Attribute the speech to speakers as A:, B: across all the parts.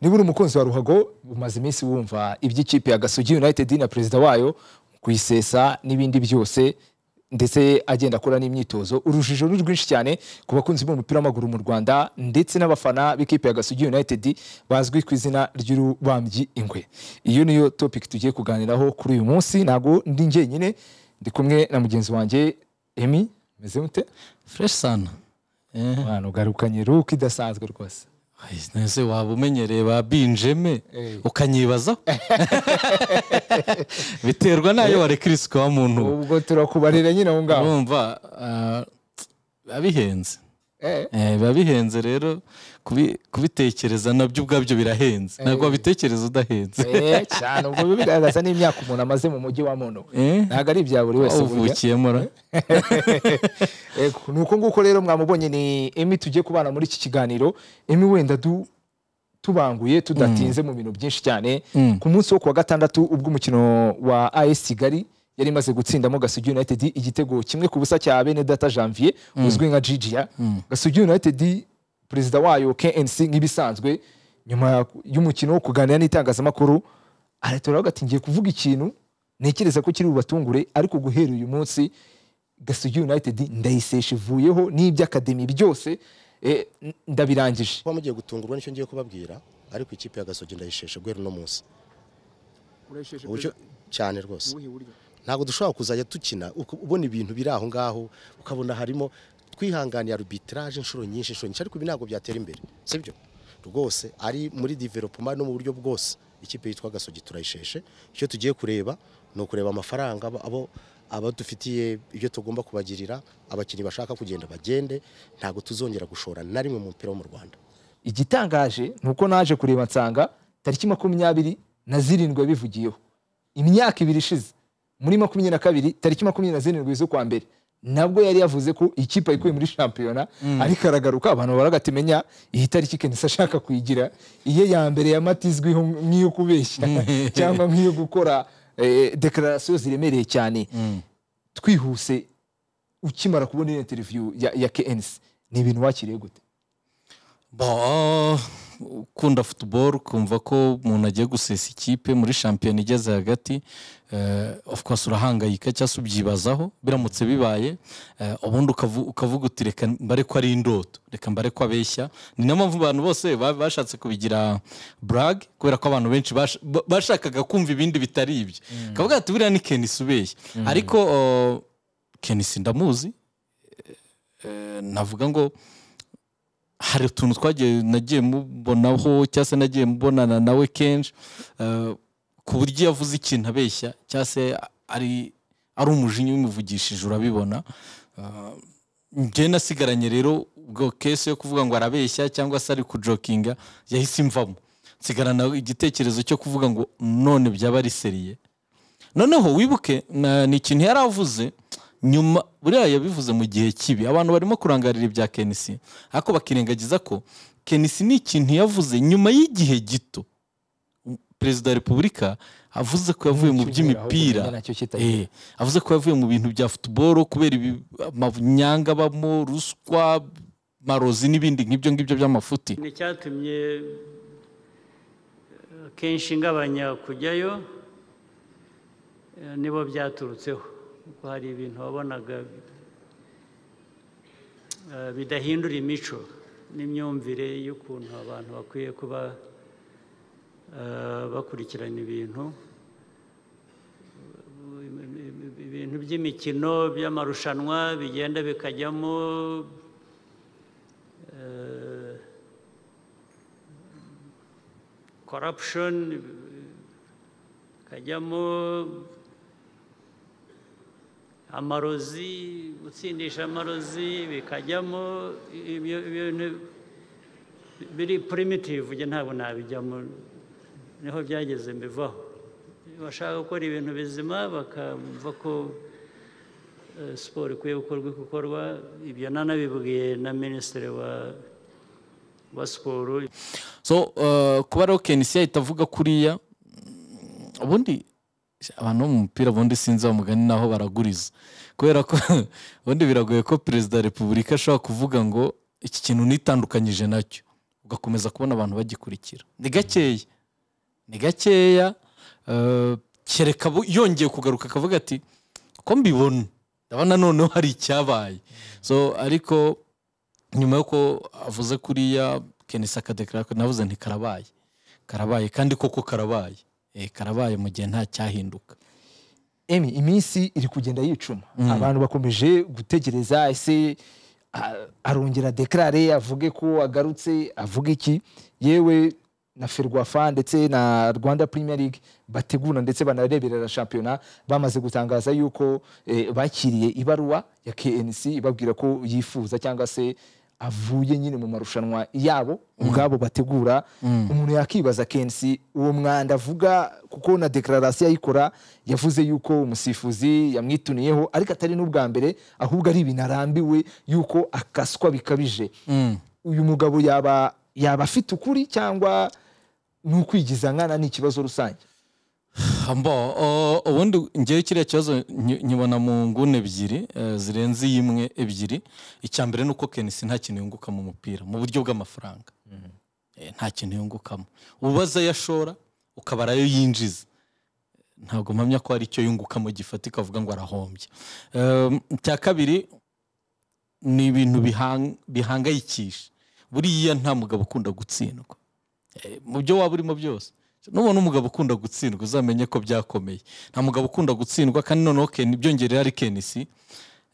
A: niba uri umukunzi wa ruhago umaze iminsi wumva iby'ikipe ya gasugi united na perezida wayo kuyisesa n'ibindi byose ndetse agenda akora n'imyitozo urujijo ni rwinshi cyane ku bakunzi b'umupira w'amaguru mu rwanda ndetse n'abafana b'ikipe ya gasugi united bazwi ku izina ry'urubambyi ingwe iyo niyo topic tugiye kuganiraho kuri uyu munsi ntabwo ndi njyenyine ndi kumwe na mugenzi wanjye emi meze mute
B: fureshi sana e. abantu ugarukanye ruke idasanzwe rwose ese waba umenyereye ba binjeme ukanyibazaho biterwa n'ayo warekirisika wa muntu ubwo turakubarira nyine aho ngaho urumva biba ah, bihenze biba eh. eh, bihenze rero kubitekereza nabyo ubwabyo birahenze eh. ntabwo wabitekereza udahenze eh,
A: cyane ubwo bigaragaza n'imyaka umuntu amaze mu mujyi wa muno eh?
B: ntabwo ari ibya buri wese uvukiyemo
A: ni uko nguko rero mwamubonye ni emi tujye kubana muri iki kiganiro emi wenda du tubanguye tudatinze mm. mu bintu byinshi cyane mm. ku munsi wo kuwa gatandatu ubwo umukino wa AS Kigali yari imaze gutsindamo Gasugi United igitego kimwe ku busa cya bene Data Janvier mm. uzwi nka Gigia Gasugi United perezida wayo KNC nk'ibisanzwe nyuma y'umukino wo kuganira n'itangazamakuru aratora ati ngiye kuvuga ikintu ntekereza ko kiri bubatungure ariko guhera uyu munsi Gasogi United ndayisesha ivuyeho n'iby'akademi byose eh, ndabirangije kuba mugiye gutungurwa nicyo ngiye kubabwira ariko ikipe ya gasogi ndayisheshe guhera uno munsi cyane rwose ntabwo dushobora kuzajya dukina ubona ibintu biri aho ngaho ukabona harimo twihanganiye arbitrage inshuro nyinshi inshuro nyinshi ariko ibi ntabwo byatera imbere sibyo rwose ari muri development no mu buryo bwose ikipe yitwa gasogi turayisheshe icyo tugiye kureba ni ukureba amafaranga abo abadufitiye ibyo tugomba kubagirira abakinnyi bashaka kugenda bagende ntabwo tuzongera gushora na rimwe mu mupira wo mu rwanda igitangaje ni uko naje kureba nsanga tariki makumyabiri na zirindwi bivugiyeho imyaka ibiri ishize muri makumyabiri na kabiri tariki makumyabiri na zirindwi z'ukwa mbere nabwo yari yavuze ko ikipe ayikuye muri shampiyona mm. ariko aragaruka abantu baragatimenya iyi tariki kenisa ashaka kuyigira iyo ya mbere yamatizwiho nk'iyo kubeshya mm. cyangwa nk'iyo gukora eh, dekararasiyo ziremereye cyane mm. twihuse ukimara kubona iyo interiviyu ya kenisi ni ibintu wakiriye gute
B: ukunda futuboro ukumva ko umuntu agiye gusesa ikipe muri shampiyona igeze hagati eh, of course urahangayika cyangwa se ubyibazaho biramutse bibaye eh, ubundi ukavuga uti reka mbare ko ari indoto reka mbare ko abeshya ni nayo mpamvu abantu bose bashatse kubigira burage kubera ko abantu benshi bashakaga kumva ibindi bitari ibyo mm. kavuga ati buriya ni kenisi ubeshya mm. ariko oh, kenisi ndamuzi eh, navuga ngo hari utuntu twagiye nagiye mubonaho cyangwa se nagiye mbonana nawe kenshi eh, ku buryo yavuze ikintu abeshya cyangwa se ari ari umujinya umuvugishije urabibona eh, njye nasigaranye rero ubwo kese yo kuvuga ngo arabeshya cyangwa se ari kujokinga yahise imvamo nsigarana igitekerezo cyo kuvuga ngo none byaba ari seriye noneho wibuke ni ikintu yari avuze nyuma buriya yabivuze mu gihe kibi abantu barimo kurangarira ibya kenisi ariko bakirengagiza ko kenisi ni ikintu yavuze nyuma y'igihe gito perezida wa repubulika avuze ko yavuye mu by'imipira eh, avuze ko yavuye mu bintu bya futuboro kubera ibi amanyanga abamo ruswa marozi n'ibindi nk'ibyo ngibyo by'amafuti
C: ni icyatumye eh, kenshi ngabanya kujyayo eh, nibo byaturutseho kuko hari ibintu wabonaga bidahindura imico n'imyumvire y'ukuntu abantu bakwiye kuba eh, bakurikirana ibintu ibintu by'imikino by'amarushanwa bigenda bikajyamo korapushoni eh, bikajyamo amarozi gutsindisha amarozi bikajyamo ibintu biri primitive ujya ntabwo nabijyamo niho byageze mbivaho bashaka gukora ibintu bizima bakumva ko eh, siporo ikwiye gukorwa gukorwa ibyo nanabibwiye na minisitiri wa wa siporo
B: so eh, kuba rokenisi yahita avuga kuriya ubundi abantu bo mu mupira ubundi sinzi wa mugani naho baraguriza kubera ko ubundi biragoye ko perezida wa repubulika ashobora kuvuga ngo iki kintu nitandukanyije nacyo ugakomeza kubona abantu bagikurikira ni gakeya ni gakeya eh, kereka yongeye kugaruka akavuga ati ko mbibona ndabona noneho hari icyabaye so ariko nyuma y'uko avuze kuriya kenisa kadekara navuze nti karabaye karabaye kandi koko karabaye Eh, karabaye mu gihe nta cyahinduka
A: emi iminsi iri kugenda yicuma
B: mm. abantu bakomeje gutegereza ese
A: arongera dekarare avuge ko agarutse avuge iki yewe na ferwafa ndetse na rwanda premier league bategura ndetse banareberera shampiyona bamaze gutangaza yuko eh, bakiriye ibaruwa ya knc ibabwira ko yifuza cyangwa se avuye nyine mu marushanwa yabo mm. ubwabo bategura mm. umuntu yakibaza kenshi uwo mwanda avuga kuko na dekararasi yayikora yavuze yuko umusifuzi yamwituniyeho ariko atari n'ubwa mbere ahubwo ari ibintu arambiwe yuko akaswa bikabije mm. uyu mugabo yaba yaba afite ukuri cyangwa ni ukwigiza nkana ni rusange
B: mbo ubundi ngewe kiriya kibazo nyibona mu nguni ebyiri eh, zirenze iyi imwe ebyiri icya mbere ni uko kenisi nta kintu yunguka mu mupira mu buryo bw'amafaranga mm-hmm. eh, nta kintu yungukamo ubaza yashora ashora ukabara yinjiza ntabwo mpamya ko hari icyo yungukamo gifatika avuga ngo arahombye cya kabiri ni ibintu bihangayikisha buriya nta mugabo ukunda gutsindwa eh, mu byo waba urimo byose nubona umugabo ukunda gutsindwa uzamenye ko byakomeye nta mugabo ukunda gutsindwa kandi noneho byongerera ari kenisi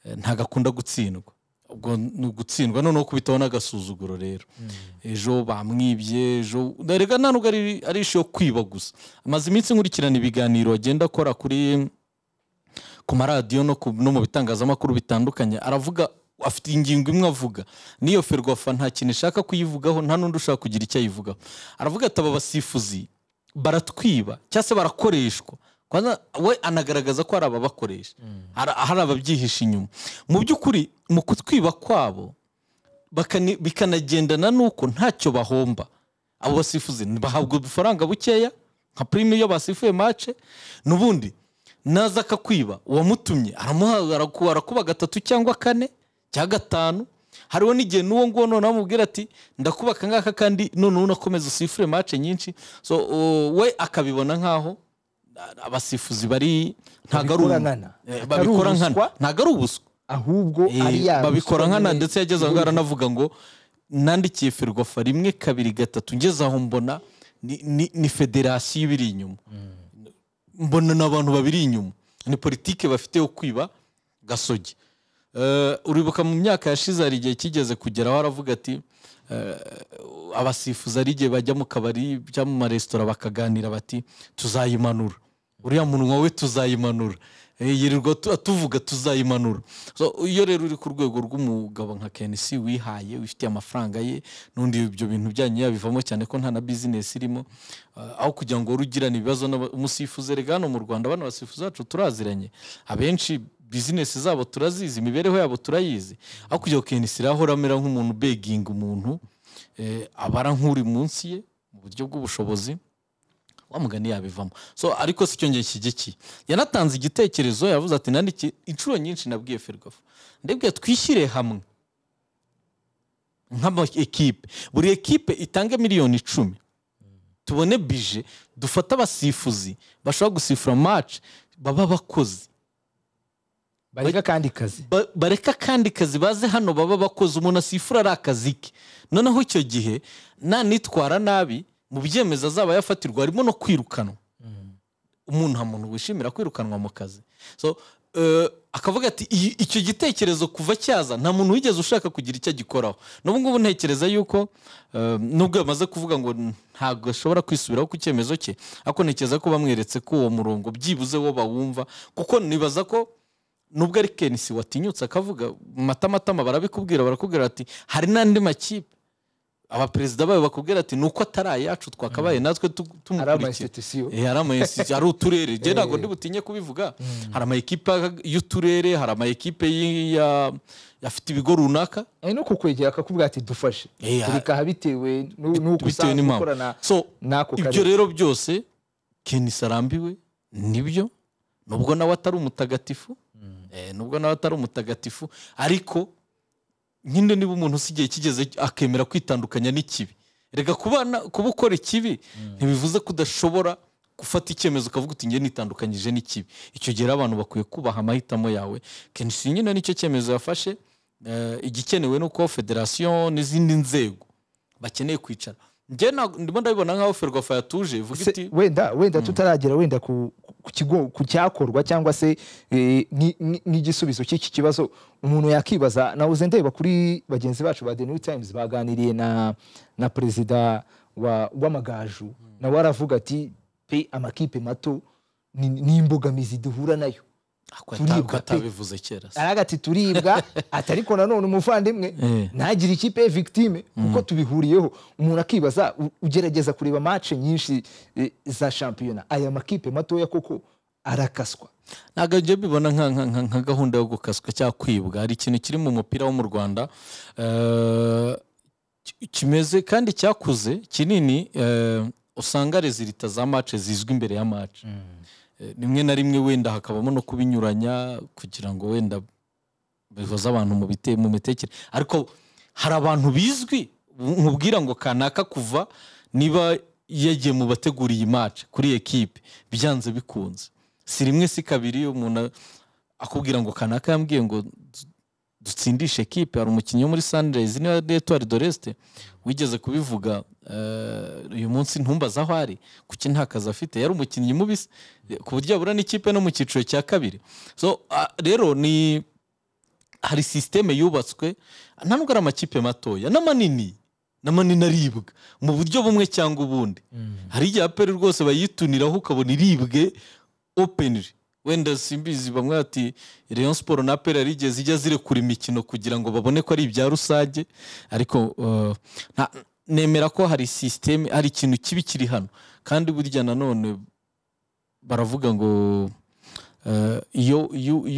B: eh, ntabwo akunda gutsindwa ubwo ni ugutsindwa noneho kubitaho n'agasuzuguro rero mm. ejo bamwibye ejo reka nta nubwo ari ishu kwiba gusa amaze iminsi nkurikirana ibiganiro agenda akora kuri ku maradiyo no mu bitangazamakuru bitandukanye aravuga afite ingingo imwe avuga n'iyo ferwafa nta kintu ishaka kuyivugaho nta n'undi ushaka kugira icyo ayivugaho aravuga ati aba basifuzi baratwiba cyangwa se barakoreshwa we anagaragaza ko hari ababakoresha hari ababyihisha inyuma mu by'ukuri mu kutwiba kwabo bikanagendana n'uko ntacyo bahomba abo basifuzi bahabwa udufaranga bukeya nka purime iyo basifuye mace n'ubundi naza akakwiba uwamutumye aramuha arakuba gatatu cyangwa kane cya gatanu hariho n'igihe n'uwo nguwo noneho amubwira ati ndakubaka ngaka kandi noneho unakomeza usifure mace nyinshi so uh, we akabibona nk'aho abasifuzi bari ntabwo eh, babikora nkana ntabwo ari ubuswa ahubwo eh, babikora nkana ndetse yageze aho ngaho aranavuga ngo nandikiye ferwafa rimwe kabiri gatatu ngeze aho mbona ni federasiyo ibiri inyuma mm. mbona ni abantu babiri inyuma ni politiki bafite yo kwiba gasogi Eh, uribuka mu myaka yashize hari igihe kigeze kugera waravuga ati eh, abasifuza ari igihe bajya mu kabari cyangwa mu maresitora bakaganira bati tuzayimanura uriya munwa we tuzayimanura eh, yirirwa tuvuga tuzayimanura iyo rero uri ku rwego rw'umugabo nka kenisi wihaye wifitiye amafaranga ye n'undi ibyo bintu byanyu yabivamo cyane ko nta na bizinesi irimo aho kugira ngo ugirane ibibazo n'umusifuzi rega hano mu rwanda bano basifuzi bacu turaziranye abenshi bizinesi zabo turazizi imibereho yabo turayizi aho kujya ku kenisira ahora nk'umuntu beginga umuntu eh, abara nk'uri munsi ye mu buryo bw'ubushobozi wamugani yabivamo so ariko si cyo ngenge kigikiye yanatanze igitekerezo yavuze ati nandike inshuro nyinshi nabwiye ferwafu ndebwe twishyire hamwe nk'ama ekipe buri ekipe itange miliyoni icumi tubone bije dufate abasifuzi bashobora gusifura maci baba bakozi bareka akandi kazi bareka akandi kazi baze hano baba bakoze umuntu asifura ari akazi ke noneho icyo gihe nanitwara nabi mu byemezo azaba yafatirwa harimo no kwirukanwa mm. umuntu nta muntu wishimira kwirukanwa mu kazi so eh, akavuga ati icyo gitekerezo kuva cyaza nta muntu wigeze ushaka kugira icyo agikoraho n'ubu ngubu ntekereza yuko eh, nubwo yamaze kuvuga ngo ntabwo ashobora kwisubiraho ku cyemezo cye ariko ntekereza ko bamweretse ko uwo murongo byibuze wo bawumva kuko nibaza ko nubwo ari kenisi watinyutse akavuga matamatama barabikubwira barakubwira ati hari n'andi makipe abaperezida bayo bakubwira ati uko atari ayacu twakabaye mm. natwe tumukurikira eh, hari uturere njye ntabwo eh. ndibutinye kubivuga mm. hari amayikipe y'uturere hari amayikipe afite ibigo runaka eh, no kukwegera akakubwira ati dufashe bikaha bitewe n'uko usanga ukorana n'ako karere ibyo rero byose kenisi arambiwe nibyo nubwo nawe atari umutagatifu Eh, nubwo nawe atari umutagatifu ariko nyine niba umuntu usa igihe kigeze akemera kwitandukanya n'ikibi reka kuba ukora ikibi hmm. ntibivuze ko udashobora gufata icyemezo ukavuga uti nge nitandukanyije n'ikibi icyo gihe abantu bakwiye kubaha amahitamo yawe kenshi nyine nicyo cyemezo yafashe eh, igikenewe ni uko federasiyo n'izindi nzego bakeneye kwicara njye ndimo ndabibona nk'aho ferwafa yatuje
A: wenda wenda hmm. tutaragera wenda ku kigo ku cyakorwa cyangwa se eh, nk'igisubizo cy'iki kibazo umuntu yakibaza nawe ndeba kuri bagenzi bacu ba the new times baganiriye na na perezida w'amagaju hmm. nawe aravuga ati pe amakipe mato ni imbogamizi duhura nayo Ah, turibwa atabivuze kera araga ati turibwa ati ariko nanone umuvandimwe eh. ntagire ikipe victime kuko mm. tubihuriyeho umuntu akibaza ugerageza kureba mace nyinshi e, za shampiyona aya makipe matoya koko
B: arakaswa ntabwo njye mbibona nka gahunda yo gukaswa cyangwa kwibwa hari ikintu kiri mu mupira wo mu rwanda eh, kimeze kandi cyakuze kinini eh, usanga rezilita za mace zizwi imbere ya mace mm. rimwe na rimwe wenda hakabamo no kubinyuranya kugira ngo wenda bihoze abantu mu mu mitekere ariko hari abantu bizwi nkubwira ngo kanaka kuva niba yagiye mu bateguriye imace kuri ekipe byanze bikunze si rimwe si kabiri iyo umuntu akubwira ngo kanaka yambwiye ngo dutsindishe ekipe hari umukinnyi wo muri sanirayizi niba detuwari doresite wigeze kubivuga Eh, uyu munsi ntumbaze aho ari kuki nta kazi afite yari umukinnyi mubisi ku buryo abura n'ikipe no mu cyiciro cya kabiri so ah, rero ni hari sisiteme yubatswe nta nubwo ari amakipe matoya n'amanini n'amanini aribwa mu buryo bumwe cyangwa ubundi mm. hari igihe aperi rwose bayituniraho ukabona iribwe openiri wenda simbizi bamwe bati leon siporo na pera rigeze zijya zirekura imikino kugira ngo babone ko ari ibya rusange ariko eh, nemera ko hari sisiteme hari ikintu kibi kiri hano kandi burya nanone baravuga ngo eh, iyo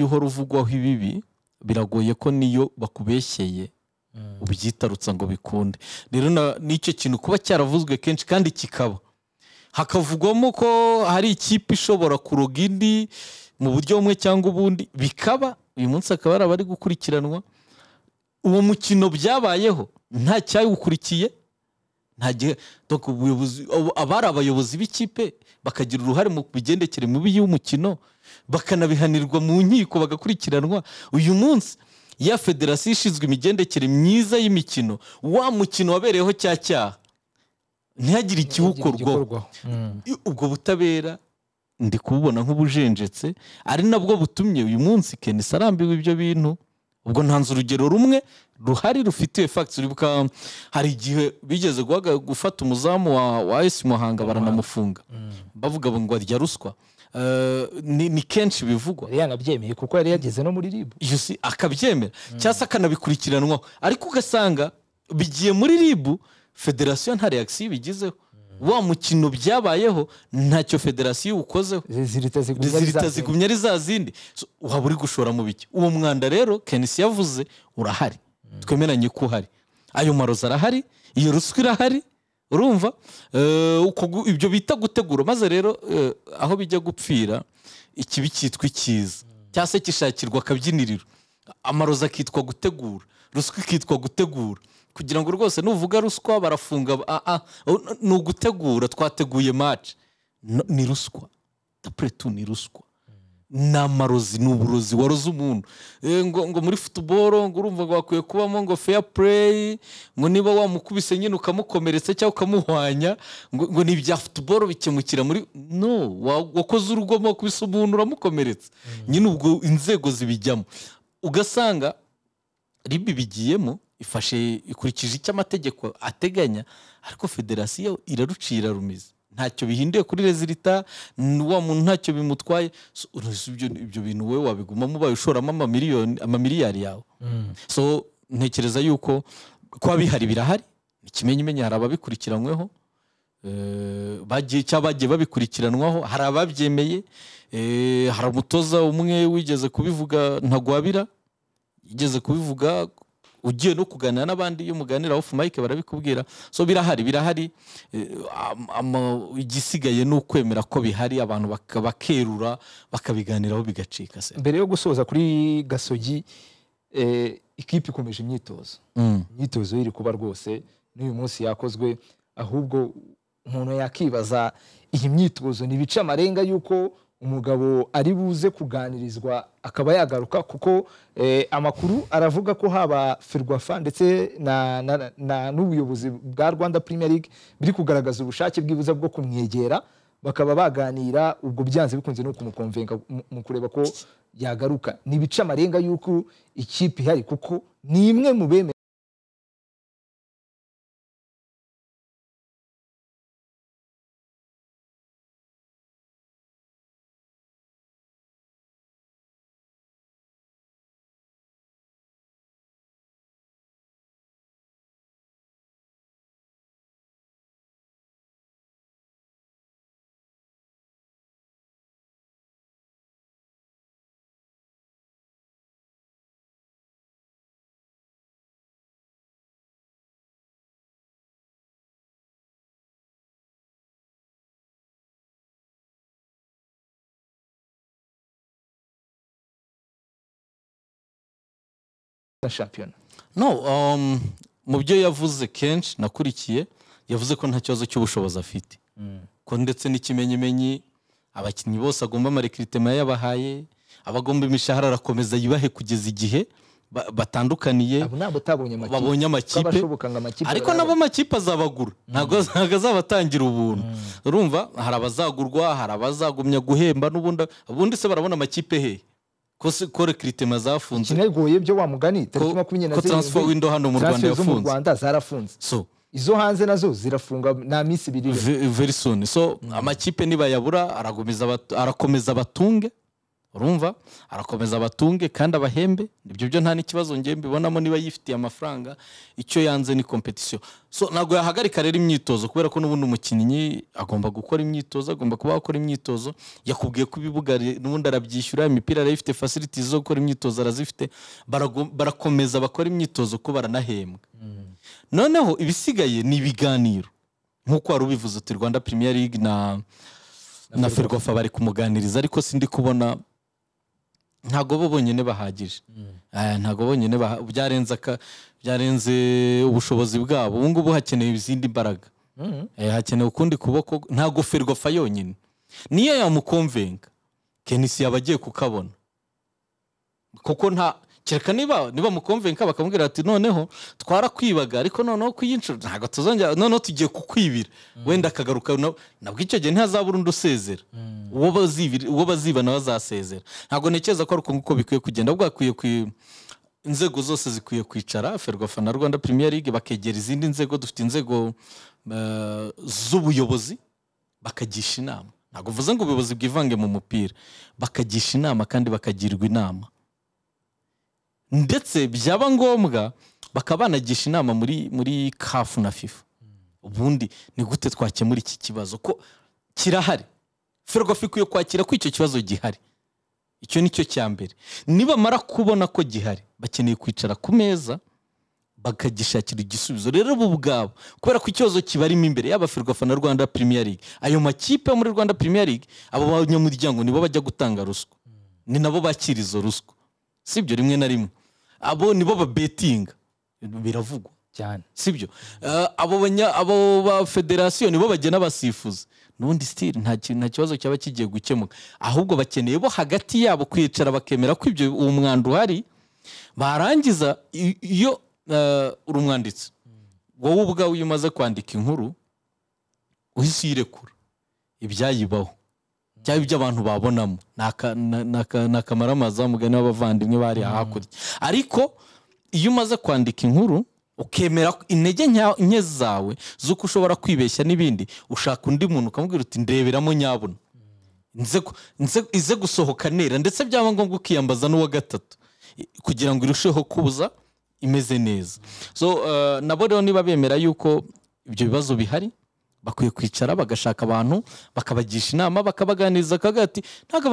B: uhora uvugwaho ibibi biragoye ko niyo bakubeshyeye mm. ubyitarutsa ngo bikunde rero n'icyo kintu kuba cyaravuzwe kenshi kandi kikaba hakavugwamo ko hari ikipe ishobora kuroga indi mu buryo bumwe cyangwa ubundi bikaba uyu munsi akaba ari abari gukurikiranwa uwo mukino byabayeho nta cyawukurikiye nta gihe abari abayobozi b'ikipe bakagira uruhare mu bigendekere mibi y'umukino bakanabihanirwa mu nkiko bagakurikiranwa uyu munsi ya federasiyo ishinzwe imigendekere myiza y'imikino wa mukino wabereyeho cya cyaha ntihagire ikiwukorwaho ubwo butabera ndi kububona nk'ubujenjetse ari nabwo butumye uyu munsi keni sarambiwe ibyo bintu ubwo ntanze urugero rumwe ruhari rufitiye fagitire uribuka hari igihe bigeze gufata umuzamu wa esi muhanga baranamufunga mm. bavuga ngo arya ruswa eh, ni kenshi bivugwa yanabyemeye kuko yari yageze no muri ribu akabyemera mm. cyangwa se akanabikurikiranwaho ariko ugasanga bigiye muri ribu federasiyo nta reakisiyo ibigizeho mm. wa mukino byabayeho ntacyo federasiyo iwukozeho zihita zigumya ari za zindi waba uri gushora mu biki uwo mwanda rero kenisi yavuze urahari Mm. twemeranye ko uhari ayo maroza arahari iyo ruswa irahari urumva eh, ibyo bita gutegura maze rero eh, aho bijya gupfira ikibi cyitwa icyiza mm. cyangwa se gishakirwa akabyiniriro amaroza akitwa gutegura ruswa ikitwa gutegura kugira ngo rwose nuvuga ruswa barafunga ah, ah, ni ugutegura twateguye maci ni ruswa tapure ni ruswa ni amarozi ni uburozi waroze umuntu eh, ngo muri futuboro ngo urumva ngo hakwiye kubamo ngo feya pureyi ngo niba wamukubise nyine ukamukomeretsa cyangwa ukamuhwanya ngo ni ibya futuboro bikemukira muri no wakoze urugomo wakubise umuntu uramukomeretsa mm. nyine ubwo inzego zibijyamo ugasanga ribi bigiyemo ifashe ikurikije icyo amategeko ateganya ariko federasiyo irarucira rumize ntacyo bihinduye kuri rezilita wa muntu ntacyo bimutwaye ibyo bintu wowe wabigumamo ubaye ushoramo amamiliyari yawe mm. so ntekereza yuko kuba bihari birahari ikimenyimenyi hari ababikurikiranyweho eh, bagiye cyangwa bagiye babikurikiranwaho hari ababyemeye eh, hari umutoza umwe wigeze kubivuga ntagwabira yigeze kubivuga ugiye no kuganira n'abandi iyo muganira ofu mayike barabikubwira so birahari birahari eh, igisigaye ni ukwemera ko bihari abantu bakerura bakabiganiraho bigacika se
A: mbere yo gusoza kuri gasogi ikipe eh, ikomeje imyitozo mm. imyitozo iri kuba rwose n'uyu munsi yakozwe ahubwo umuntu yakibaza iyi myitozo ni ibice amarenga y'uko umugabo ari buze kuganirizwa akaba yagaruka kuko eh, amakuru aravuga ko haba ferwafa ndetse n'ubuyobozi bwa rwanda Premier League biri kugaragaza ubushake bwibuza bwo kumwegera bakaba baganira ubwo byanze bikunze no kumukomvenga mu kureba ko yagaruka ni ibica amarenga y'uko ikipe ihari kuko ni imwe mu bemeye
C: kwa shampiyona no um, mu byo yavuze kenshi nakurikiye yavuze ko nta kibazo cy'ubushobozi
B: afite hmm. ko ndetse n'ikimenyimenyi abakinnyi bose agomba amarekiritema yabahaye abagomba imishahara arakomeza yubahe kugeza igihe batandukaniye
A: babonye amakipe ariko
B: nabo amakipe azabagura hmm. ntabwo azabatangira ubuntu hmm. urumva hari abazagurwa hari abazagumya guhemba n'ubundi se barabona amakipe hehe ko rekiritima zafunze
A: ikineguye ibyo wa tariki makumyabiri na zirindwi ko taransifa windo hano mu rwanda yafunze zo mu rwanda zarafunze so izo hanze nazo zirafunga nta minsi ibiri
B: very soon so amakipe nibayabura arakomeza abatunge urumva arakomeza abatunge kandi abahembe ibyo byo nta n'ikibazo ngiye mbibonamo niba yifitiye amafaranga icyo yanze ni kompetisiyo so ntabwo yahagarika rero imyitozo kubera ko n'ubundi umukinnyi agomba gukora imyitozo agomba kuba akora imyitozo yakubwiye ko ibibuga n'ubundi arabyishyura imipira ifite fasiriti zo gukora imyitozo arazifite barakomeza bakora imyitozo ko baranahembwa mm. noneho ibisigaye ni ibiganiro nk'uko wari ubivuze uti rwanda Premier League na na ferwafa bari kumuganiriza ariko sindi kubona ntabwo bo bonyine bahagije mm. eh, ntabwo bonyine byarenze ubushobozi bwabo ubu ngubu hakenewe izindi mbaraga mm. eh, hakenewe ukundi kuboko nta gofa yonyine niyo yamukomvenga kenisi yaba agiye kukabona kuko nta kereka niba niba mukomvenka bakamubwira bati noneho twarakwibaga ariko noneho kuyinshuro ntabwo tuzongera noneho tugiye kukwibira mm. wenda akagaruka nabwo icyo gihe ntihazabura undi usezera mm. uwo baziba nawe azasezera ntabwo ntekereza ko ari uko nguko bikwiye kugenda bwakwiye inzego zose zikwiye kwicara ferwafa na rwanda premier league bakegera izindi nzego dufite inzego eh, z'ubuyobozi bakagisha inama ntabwo uvuze ngo ubuyobozi bwivange mu mupira bakagisha inama kandi bakagirwa inama ndetse byaba ngombwa bakaba banagisha inama muri muri kafu na fifa ubundi ni gute twakemura iki kibazo ko kirahari ferwafa ikwiye kwakira ko icyo kibazo gihari icyo ni cyo cya mbere nibamara kubona ko gihari bakeneye kwicara ku meza bakagishakira igisubizo rero bo ubwabo kubera ko ikibazo kibarimo imbere yaba ferwafa na rwanda premier league ayo makipe yo muri rwanda premier league abo banyamuryango nibo bajya gutanga ruswa ni nabo bakira izo ruswa sibyo rimwe na rimwe abo nibo babetinga biravugwa cyane sibyo eh, abo ba federasiyo nibo bagena abasifuzi n'ubundi sitiri nta kibazo cyaba kigiye gukemuka ahubwo bakeneye bo hagati yabo kwicara bakemera ko ibyo uwo mwanda uhari barangiza iyo eh, uri umwanditsi wowe ubwawe iyo umaze kwandika inkuru uhise uyirekura ibyayibaho byaba ibyo abantu babonamo ni akamaramaza w'umugani w'abavandimwe bari mm. hakurya ariko iyo umaze kwandika inkuru ukemera intege nke zawe z'uko ushobora kwibeshya n'ibindi ushaka undi muntu ukamubwira uti ndeberamo nyabuna mm. ize gusohoka nera ndetse byaba ngombwa ukiyambaza n'uwa gatatu kugira ngo irusheho kuza imeze neza uh, nabo rero niba bemera yuko ibyo bibazo bihari bakwiye kwicara bagashaka abantu bakabagisha inama bakabaganiriza kagati ntabwo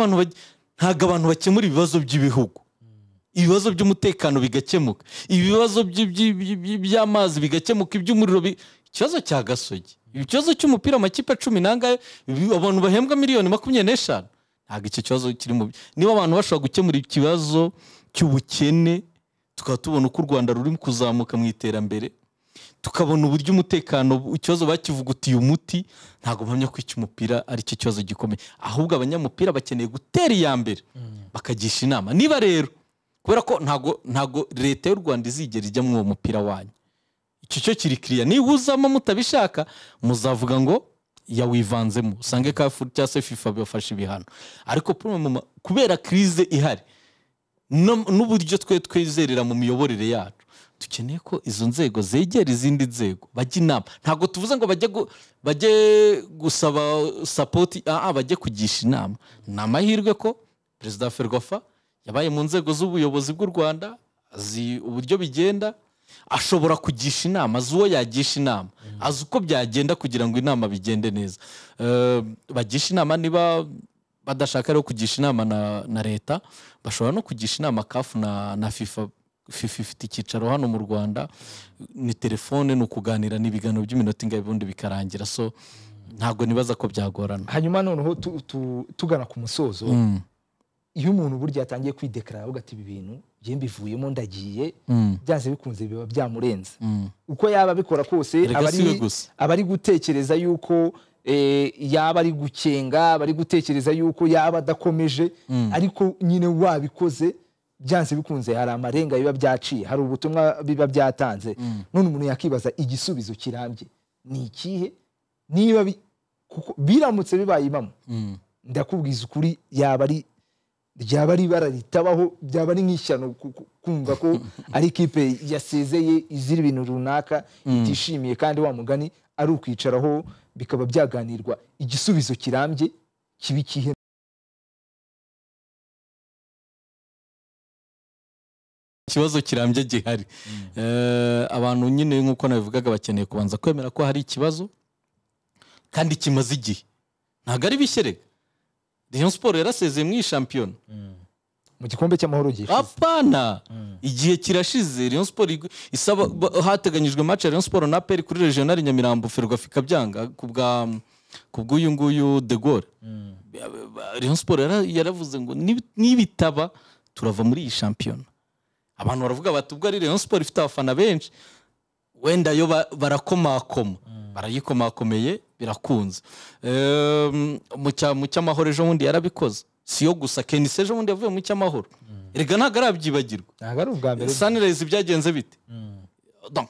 B: abantu bakemura ibibazo by'ibihugu ibibazo by'umutekano bigakemuka ibibazo by'amazi bigakemuka iby'umuriro ikibazo cya gasogi ikibazo cy'umupira amakipe cumi n'angahe abantu bahembwa miliyoni makumyabiri n'eshanu ntabwo icyo kibazo kiri mu niba abantu bashobora gukemura ikibazo cy'ubukene tukaba tubona uko u rwanda ruri kuzamuka mu iterambere tukabona uburyo umutekano ikibazo bakivugutiye umuti ntabwo mpamya ko umupira ari cyo kibazo gikomeye ahubwo abanyamupira bakeneye gutera iya mbere mm. bakagisha inama niba rero kubera ko ntago ntago leta y'u rwanda izigera ijya muri uwo mupira wanyu icyo cyo kiri kiriya niba uzamo mutabishaka muzavuga ngo yawivanzemo usange kafuri cyangwa se fifa bibafashe ibihano ariko kubera kirize ihari n'uburyo twe twizerera mu miyoborere yacu dukeneye ko izo nzego zegera izindi nzego bajya inama ntabwo tuvuze ngo bajye gusaba sapoti bajye kugisha inama ni amahirwe ko perezida wa ferwafa yabaye mu nzego z'ubuyobozi bw'u rwanda azi uburyo bigenda ashobora kugisha inama azi uwo yagisha inama azi uko byagenda kugira ngo inama bigende neza ehm, bagisha inama niba badashaka rero kugisha inama na leta bashobora no kugisha inama kafu na fifa ifite icyicaro hano mu rwanda ni telefone ni ukuganira ni ibiganiro by'iminota ingahe ubundi bikarangira so ntabwo nibaza ko byagorana hanyuma noneho tugana ku musozo mm. iyo
A: umuntu burya yatangiye kwidekarara ugata ibi bintu njye mbivuyemo ndagiye mm. byanze bikunze biba byamurenze mm. uko yaba abikora kose aba ari gutekereza yuko eh, yaba ari gukenga aba ari gutekereza yuko yaba adakomeje ariko nyine wabikoze byanze bikunze hari amarenga biba byaciye hari ubutumwa biba byatanze mm. none umuntu yakibaza igisubizo kirambye ni ikihe niba biramutse bibaye impamo mm. ndakubwiza ukuri yaba ari ryaba ari ibara ritabaho byaba ari nk'ishyano kumva ko ari kipe yasezeye izira ibintu runaka mm. itishimiye kandi wa mugani ari ukwicaraho bikaba byaganirwa igisubizo kirambye kiba ikihe
B: ikibazo kirambye gihari eh, abantu nyine nk'uko nabivugaga bakeneye kubanza kwemera ko hari ikibazo kandi kimaze igihe ntabwo ari bishyerega Rayon siporo yarasezeye mu ishampiyona mm. mu gikombe cy'amahoro gishize apana mm. igihe kirashize Rayon siporo isaba hateganyijwe match ya Rayon siporo na peri kuri regional nyamirambo ferwafa ikabyanga ku bwa ku bw'uyu nguyu de gaulle mm. siporo yaravuze ngo nibitaba turava muri iyi shampiyona abantu baravuga bati ubwo ari Rayon siporo ifite abafana benshi wenda yo barakomakoma mm. barayikomakomeye birakunze ehm, mu cyamahoro ejo bundi yarabikoze yo gusa kenise ejo bundi yavuye mu cyamahoro mm. erega ntabwo arabyibagirwa sanirezi byagenze bite mm.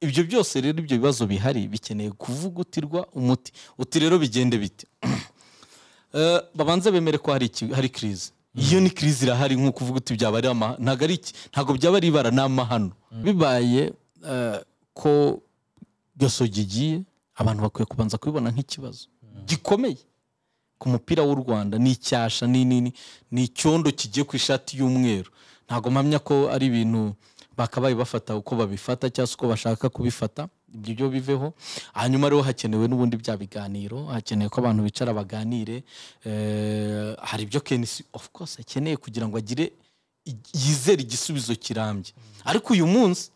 B: ibyo byose rero ibyo bibazo bihari bikeneye kuvugutirwa umuti uti rero bigende bite eh, babanze bemere ko hari kirizi iyo ni kirizi irahari nk'uko uvuga uti byaba ari ntabwo ari iki ntabwo byaba ari ibara ni amahano mm. bibaye eh, ko gasogi igiye abantu bakwiye kubanza kubibona nk'ikibazo mm. gikomeye ku mupira w'u rwanda ni icyasha ni nini ni icyondo kigiye ku ishati y'umweru ntabwo mpamya ko ari ibintu bakabaye bafata uko babifata cyangwa se uko bashaka kubifata ibyo biveho hanyuma rero hakenewe n'ubundi bya biganiro hakenewe ko abantu bicara baganire eh, hari ibyo kenisi ofu kose akeneye kugira ngo agire yizere igisubizo kirambye ariko uyu munsi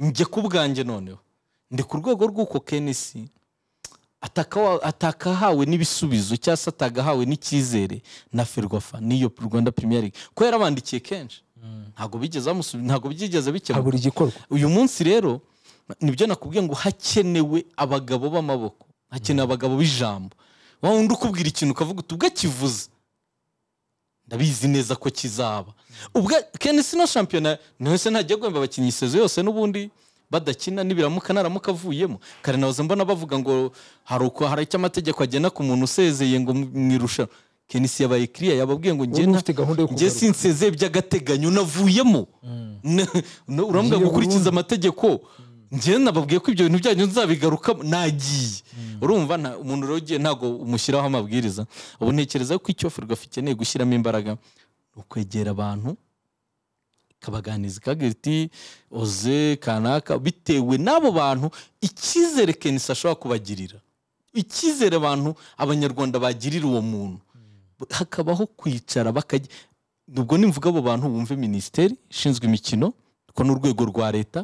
B: njye ku bwanjye noneho ndi ku rwego rw'uko kenisi atakahawe n'ibisubizo cyangwa se atagahawe n'icyizere na ferwafa n'iyo rwanda Premier League ko yarabandikiye kenshi mm. ntabwo bigeze bikemura uyu munsi rero nibyo nakubwiye ngo hakenewe abagabo b'amaboko hakenewe abagabo b'ijambo wowe undi ukubwira ikintu ukavuga uti ubwo kivuze ndabizi neza ko kizaba ubwo kenshi no shampiyona ntose ntajya guhemba abakinnyi isezo yose n'ubundi badakina nibiramuka naramuka avuyemo kare nahoze mbona bavuga ngo hari uko hari icyo amategeko agena ku muntu usezeye ngo mu irushanwa kenisi yabaye kiriya yababwiye ngo njye sinsezeye by'agateganyo navuyemo mm. urambwira gukurikiza amategeko njyewe nababwiye ko ibyo bintu byanyu nzabigaruka nagiye urumva umuntu rero ugiye ntabwo umushyiraho amabwiriza ubu ntekereza ko icyo ferwafa ikeneye gushyiramo imbaraga ni ukwegera abantu ikabaganiriza ikagira iti oze kanaka bitewe n'abo bantu icyizere kenisi ashobora kubagirira icyizere abantu abanyarwanda bagirira uwo muntu hakabaho kwicara bakajya ubwo nimvuga abo bantu bumve minisiteri ishinzwe imikino kuko n'urwego rwa leta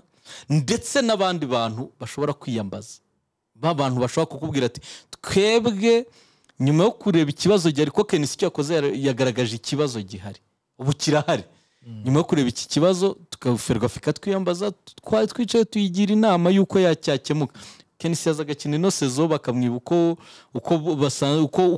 B: ndetse n'abandi bantu bashobora kwiyambaza bantu bashobora kukubwira ati twebwe nyuma yo kureba ikibazo gihari ko kenisi icyo yakoze yagaragaje ikibazo gihari ubu kirahari hmm. nyuma yo kureba iki kibazo ferwafika twiyambaza twari twicaye tuyigira inama y'uko yacyakemuka kenisi yazaga akina ino bakamwiba uko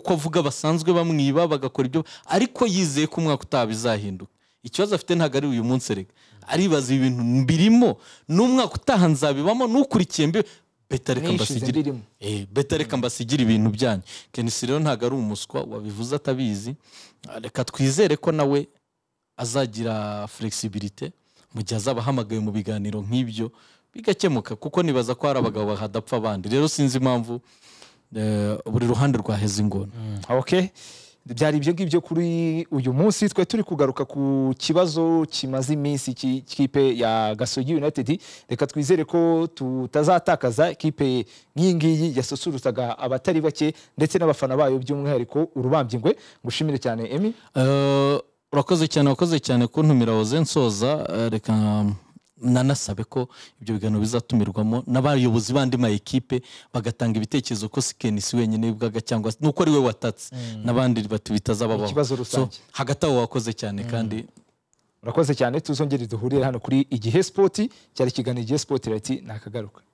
B: uko avuga basanzwe bamwiba bagakora ibyo ariko yizeye ko umwaka utaha bizahinduka ikibazo afite ntabwo ari uyu munsi reka aribaza ibintu birimo n'umwaka utaha nzabibamo n'ukurikiye mbi beta reka mbasigire eh, ibintu byanyu kenisi rero ntabwo ari umuswa wabivuze atabizi ah, reka twizere ko nawe azagira flexibility mu gihe azaba ahamagaye mu biganiro nk'ibyo bigakemuka kuko nibaza ko hari abagabo bahadapfa abandi rero sinzi impamvu eh, buri ruhande rwa heza ingona mm, byari ibyo ngibyo kuri uyu munsi twe turi kugaruka
A: ku kibazo kimaze iminsi cy'ikipe ya gasogi united reka twizere ko tutazatakaza ikipe nk'iyi ngiyi yasusurutsaga abatari bake ndetse n'abafana bayo by'umwihariko urubambye ingwe ngushimire cyane emi
B: eh, urakoze cyane wakoze cyane kuntumira waze nsoza eh, reka nanasabe ko ibyo biganiro bizatumirwamo n'abayobozi bandi ma ekipe bagatanga ibitekerezo ko sikeni si wenyine wibwaga cyangwa nuko ari we watatse mm. n'abandi bati bitazababaho hagati aho wakoze cyane mm.
A: kandi urakoze cyane tuzongere duhurire hano kuri igihe sipoti cyari ikiganiro igihe sipoti rati akagaruka